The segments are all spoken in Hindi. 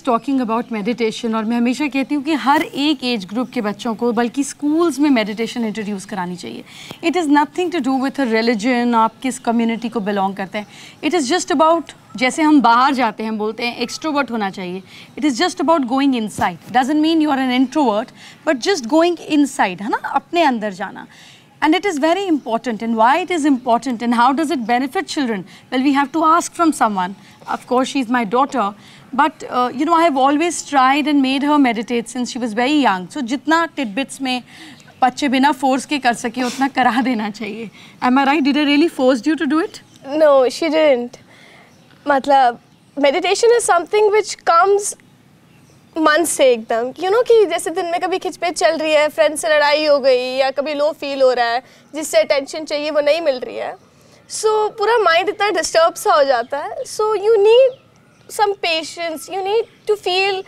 इज़ टॉकिंग अबाउट मेडिटेशन और मैं हमेशा कहती हूँ कि हर एक एज ग्रुप के बच्चों को बल्कि स्कूल्स में मेडिटेशन इंट्रोड्यूस करानी चाहिए it is nothing to do with religion आप किस कम्युनिटी को बिलोंग करते हैं इट इज़ जस्ट अबाउट जैसे हम बाहर जाते हैं बोलते हैं एक्सट्रोवर्ट होना चाहिए it is just about going inside doesn't mean you are an introvert but just going inside है ना अपने अंदर जाना And it is very important. And why it is important and how does it benefit children? Well, we have to ask from someone. Of course, she's my daughter. But, uh, you know, I have always tried and made her meditate since she was very young. So, jitna tidbits mein ke kar force के kara dena chahiye. Am I right? Did I really force you to do it? No, she didn't. मतलब meditation is something which comes. मन से एकदम यू you नो know, कि जैसे दिन में कभी खिचपेच चल रही है फ्रेंड से लड़ाई हो गई या कभी लो फील हो रहा है जिससे अटेंशन चाहिए वो नहीं मिल रही है सो so, पूरा माइंड इतना डिस्टर्ब सा हो जाता है so you need some patience you need to feel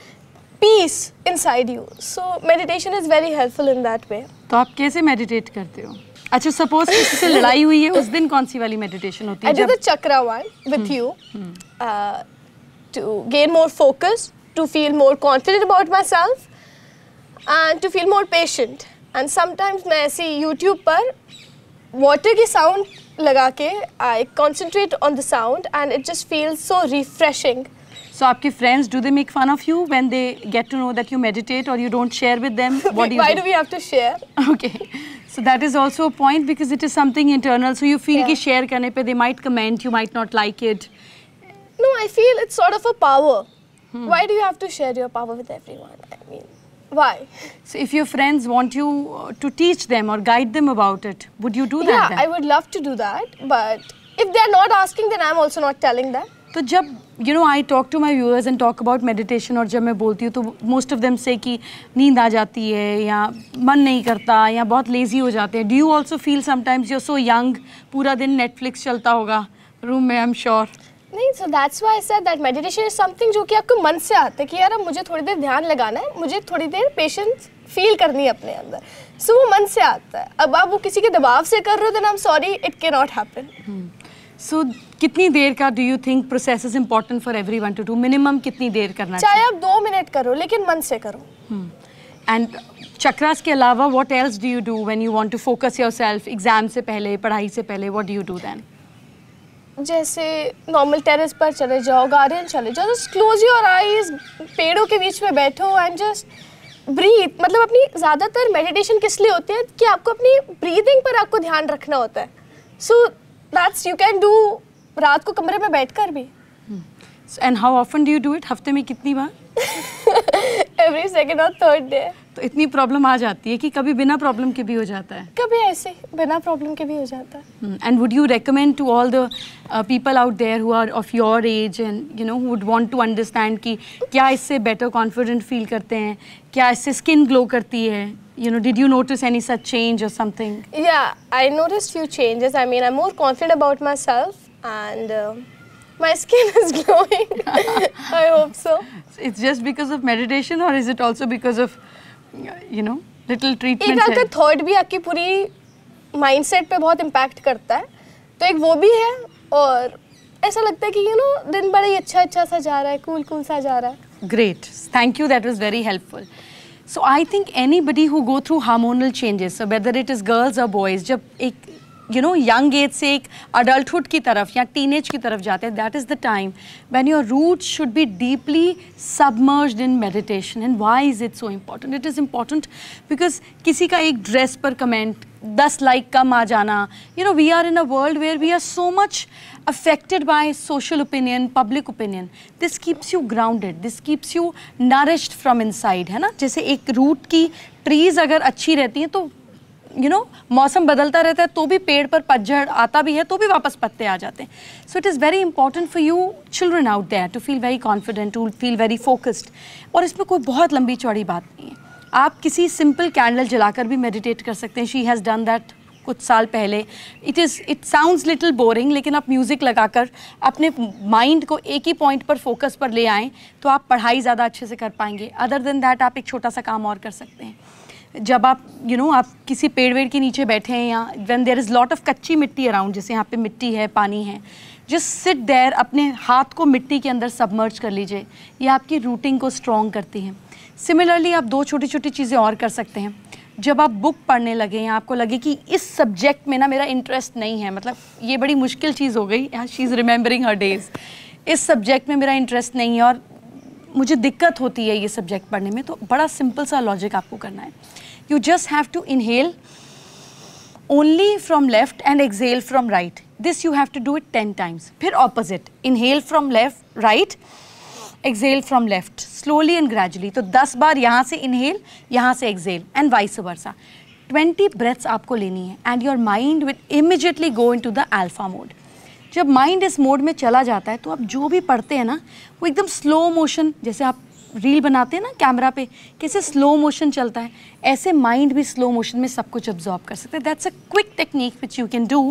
peace inside you so meditation is very helpful in that way तो आप कैसे मेडिटेट करते हो अच्छा सपोज किसी से लड़ाई हुई है उस दिन कौन सी वाली मेडिटेशन होती है chakra one with you to gain more focus to feel more confident about myself and to feel more patient. And sometimes I see YouTube per water की sound lagake, I concentrate on the sound and it just feels so refreshing. So your friends do they make fun of you when they get to know that you meditate or you don't share with them? What do you Why do? do we have to share? Okay. So that is also a point because it is something internal. So you feel yeah. share karne they might comment, you might not like it. No, I feel it's sort of a power. Hmm. Why do you have to share your power with everyone? I mean, why? So if your friends want you to teach them or guide them about it, would you do yeah, that Yeah, I would love to do that. But if they're not asking, then I'm also not telling them. तो जब you know I talk to my viewers and talk about meditation और जब मैं बोलती हूँ तो मोस्ट ऑफ देम से कि नींद आ जाती है या मन नहीं करता या बहुत लेज़ी हो जाते हैं do you also feel sometimes you're so young पूरा दिन नेटफ्लिक्स चलता होगा रूम में आई एम श्योर नहीं so that's why I said that meditation is something जो कि आपको मन से आता है कि यार अब मुझे थोड़ी देर ध्यान लगाना है मुझे थोड़ी देर पेशेंस फील करनी है अपने अंदर सो so, वो मन से आता है अब आप वो किसी के दबाव से कर रहे हो then I am sorry it के नॉट हैपन सो कितनी देर का do you think process is important for everyone to do minimum कितनी देर करना चाहे आप दो मिनट करो लेकिन मन से करो एंड hmm. चक्रास के अलावा what else do you do when you want to focus yourself exam से पहले पढ़ाई से पहले what do you do then जैसे नॉर्मल टेरेस पर चले जाओ गार्डन चले जाओ जस्ट क्लोज योर आईज पेड़ों के बीच में बैठो एंड जस्ट ब्रीथ मतलब अपनी ज़्यादातर मेडिटेशन किस लिए होती है कि आपको अपनी ब्रीदिंग पर आपको ध्यान रखना होता है so that's you can do रात को कमरे में बैठ कर भी and how often do you do it हफ्ते में कितनी बार एवरी सेकेंड और थर्ड डे तो इतनी प्रॉब्लम आ जाती है कि कभी बिना प्रॉब्लम के भी हो जाता है कभी ऐसे बिना प्रॉब्लम के भी हो जाता है and would you recommend to all the people out there who are of your age and you know would want to understand कि क्या इससे बेटर कॉन्फिडेंट फील करते हैं क्या इससे स्किन ग्लो करती है you know did you notice any such change or something yeah i noticed few changes i mean i'm more confident about myself and uh, my skin is glowing i hope so it's just because of meditation or is it also because of you know little treatment एक थर्ड तो भी आपकी पूरी माइंडसेट पे बहुत इम्पैक्ट करता है तो एक वो भी है और ऐसा लगता है कि यू नो दिन बड़ा ही अच्छा अच्छा सा जा रहा है कूल कूल सा जा रहा है great thank you that was very helpful so I think anybody who go through hormonal changes whether it is girls और बॉयज़ जब एक यू नो यंग एज से एक अडल्टुड की तरफ या टीन एज की तरफ जाते हैं that is the time when your root should be deeply submerge in meditation and why is it so important it is important because किसी का एक ड्रेस पर कमेंट दस लाइक कम आ जाना you know we are in a world where we are so much affected by social opinion public opinion this keeps you grounded this keeps you nourished from inside है ना जैसे एक रूट की ट्रीज अगर अच्छी रहती हैं तो यू नो मौसम बदलता रहता है तो भी पेड़ पर पतझड़ आता भी है तो भी वापस पत्ते आ जाते हैं so it is very important for you children out there to feel very confident to feel very focused और इसमें कोई बहुत लंबी चौड़ी बात नहीं है आप किसी सिंपल कैंडल जलाकर भी मेडिटेट कर सकते हैं शी हैज़ डन दैट कुछ साल पहले it is it sounds little boring लेकिन आप म्यूज़िक लगाकर अपने माइंड को एक ही पॉइंट पर फोकस पर ले आएँ तो आप पढ़ाई ज़्यादा अच्छे से कर पाएंगे अदर देन दैट आप एक छोटा सा काम और कर सकते हैं जब आप यू you नो know, आप किसी पेड़ वेड़ के नीचे बैठे हैं या when there is lot of कच्ची मिट्टी अराउंड जैसे यहाँ पे मिट्टी है पानी है जिस सिट देर अपने हाथ को मिट्टी के अंदर सबमर्ज कर लीजिए ये आपकी रूटिंग को स्ट्रॉन्ग करती है सिमिलरली आप दो छोटी छोटी चीज़ें और कर सकते हैं जब आप बुक पढ़ने लगे या आपको लगे कि इस सब्जेक्ट में ना मेरा इंटरेस्ट नहीं है मतलब ये बड़ी मुश्किल चीज़ हो गई she is remembering her days इस सब्जेक्ट में मेरा इंटरेस्ट नहीं है और मुझे दिक्कत होती है ये सब्जेक्ट पढ़ने में तो बड़ा सिंपल सा लॉजिक आपको करना है you just have to inhale only from left and exhale from right. This you have to do it 10 times. Phir opposite, inhale from left, right, exhale from left, slowly and gradually. to 10 bar yahan se inhale, yahan se exhale and vice versa. 20 breaths aapko leni hai and your mind will immediately go into the alpha mode. जब माइंड इस मोड में चला जाता है तो आप जो भी पढ़ते हैं ना वो एकदम स्लो मोशन जैसे आप रील बनाते हैं ना कैमरा पे कैसे स्लो मोशन चलता है ऐसे माइंड भी स्लो मोशन में सब कुछ ऑब्जॉर्व कर सकते हैं that's a quick technique which you can do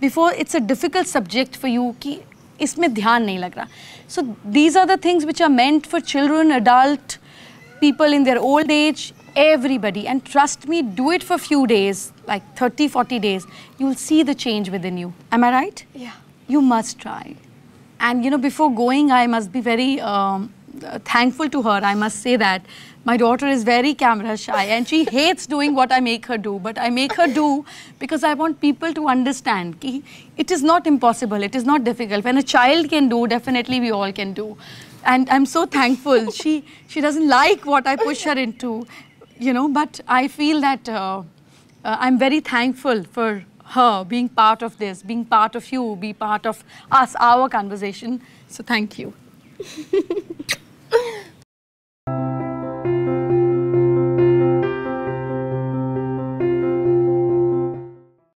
before it's a difficult subject for you कि इसमें ध्यान नहीं लग रहा so these are the things which are meant for children adult people in their old age everybody and trust me do it for few days like thirty forty days you will see the change within you am I right you must try and you no before going I must be very thankful to her, I must say that. My daughter is very camera shy and she hates doing what I make her do. But I make her do because I want people to understand ki it is not impossible, it is not difficult. When a child can do, definitely we all can do. And I'm so thankful. she, she doesn't like what I push her into, you know, but I feel that uh, uh, I'm very thankful for her being part of this, being part of you, be part of us, our conversation. So thank you.